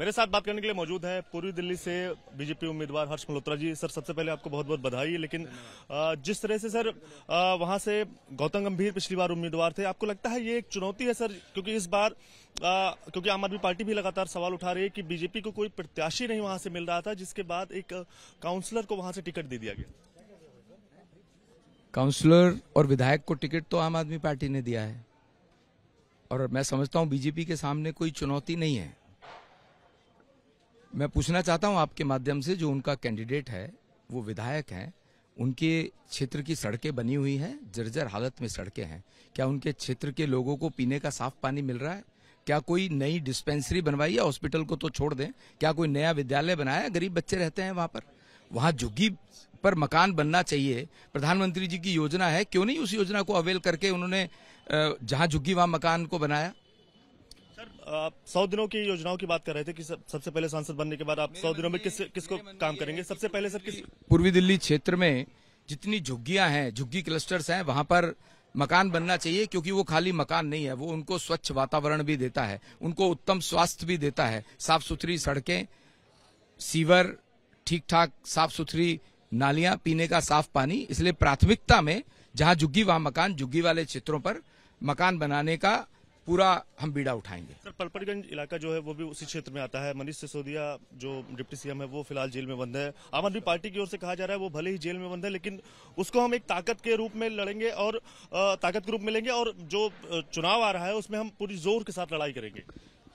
मेरे साथ बात करने के लिए मौजूद है पूर्वी दिल्ली से बीजेपी उम्मीदवार हर्ष मल्होत्रा जी सर सबसे पहले आपको बहुत बहुत बधाई लेकिन जिस तरह से सर वहां से गौतम गंभीर पिछली बार उम्मीदवार थे आपको लगता है ये एक चुनौती है सर क्योंकि इस बार क्योंकि आम आदमी पार्टी भी लगातार सवाल उठा रही है कि बीजेपी को कोई प्रत्याशी नहीं वहां से मिल रहा था जिसके बाद एक काउंसिलर को वहां से टिकट दे दिया गया काउंसलर और विधायक को टिकट तो आम आदमी पार्टी ने दिया है और मैं समझता हूं बीजेपी के सामने कोई चुनौती नहीं है मैं पूछना चाहता हूं आपके माध्यम से जो उनका कैंडिडेट है वो विधायक हैं उनके क्षेत्र की सड़कें बनी हुई हैं जर्जर हालत में सड़कें हैं क्या उनके क्षेत्र के लोगों को पीने का साफ पानी मिल रहा है क्या कोई नई डिस्पेंसरी बनवाई है हॉस्पिटल को तो छोड़ दें क्या कोई नया विद्यालय बनाया गरीब बच्चे रहते हैं वहां पर वहां झुग्गी पर मकान बनना चाहिए प्रधानमंत्री जी की योजना है क्यों नहीं उस योजना को अवेल करके उन्होंने जहां झुग्गी वहां मकान को बनाया सौ दिनों की योजनाओं की बात कर रहे थे कि सब, सबसे पहले सांसद बनने के बाद आप सौ दिनों में किस किसको काम करेंगे सबसे पहले सर किस पूर्वी दिल्ली क्षेत्र में जितनी झुग्गियां हैं झुग्गी क्लस्टर्स हैं वहां पर मकान बनना चाहिए क्योंकि वो खाली मकान नहीं है वो उनको स्वच्छ वातावरण भी देता है उनको उत्तम स्वास्थ्य भी देता है साफ सुथरी सड़कें सीवर ठीक ठाक साफ सुथरी नालियां पीने का साफ पानी इसलिए प्राथमिकता में जहां झुग्गी वहां मकान झुग्गी वाले क्षेत्रों पर मकान बनाने का पूरा हम बीड़ा उठाएंगे सर पलपटगंज इलाका जो है वो भी उसी क्षेत्र में आता है मनीष सिसोदिया जो डिप्टी सीएम है वो फिलहाल जेल में बंद है आम आदमी पार्टी की ओर से कहा जा रहा है वो भले ही जेल में बंद है लेकिन उसको हम एक ताकत के रूप में लड़ेंगे और ताकत के रूप में लेंगे और जो चुनाव आ रहा है उसमें हम पूरी जोर के साथ लड़ाई करेंगे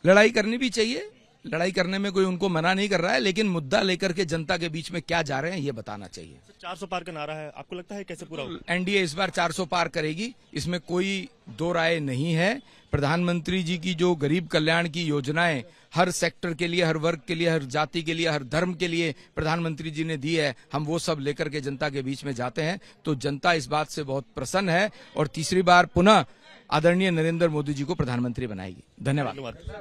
लड़ाई करनी भी चाहिए लड़ाई करने में कोई उनको मना नहीं कर रहा है लेकिन मुद्दा लेकर के जनता के बीच में क्या जा रहे हैं ये बताना चाहिए चार सौ पार का नारा है आपको लगता है कैसे पूरा एनडीए इस बार चार सौ पार करेगी इसमें कोई दो राय नहीं है प्रधानमंत्री जी की जो गरीब कल्याण की योजनाएं हर सेक्टर के लिए हर वर्ग के लिए हर जाति के लिए हर धर्म के लिए प्रधानमंत्री जी ने दी है हम वो सब लेकर के जनता के बीच में जाते हैं तो जनता इस बात से बहुत प्रसन्न है और तीसरी बार पुनः आदरणीय नरेंद्र मोदी जी को प्रधानमंत्री बनाएगी धन्यवाद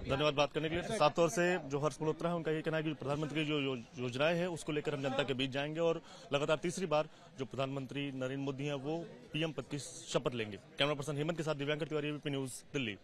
धन्यवाद बात करने के लिए साफ तौर से जो हर्ष मल्होत्रा है उनका ये कहना है कि प्रधानमंत्री की जो योजनाएं हैं उसको लेकर हम जनता के बीच जाएंगे और लगातार तीसरी बार जो प्रधानमंत्री नरेंद्र मोदी हैं वो पीएम पद की शपथ लेंगे कैमरा पर्सन हेमंत के साथ दिव्यांग तिवारी एबीपी न्यूज दिल्ली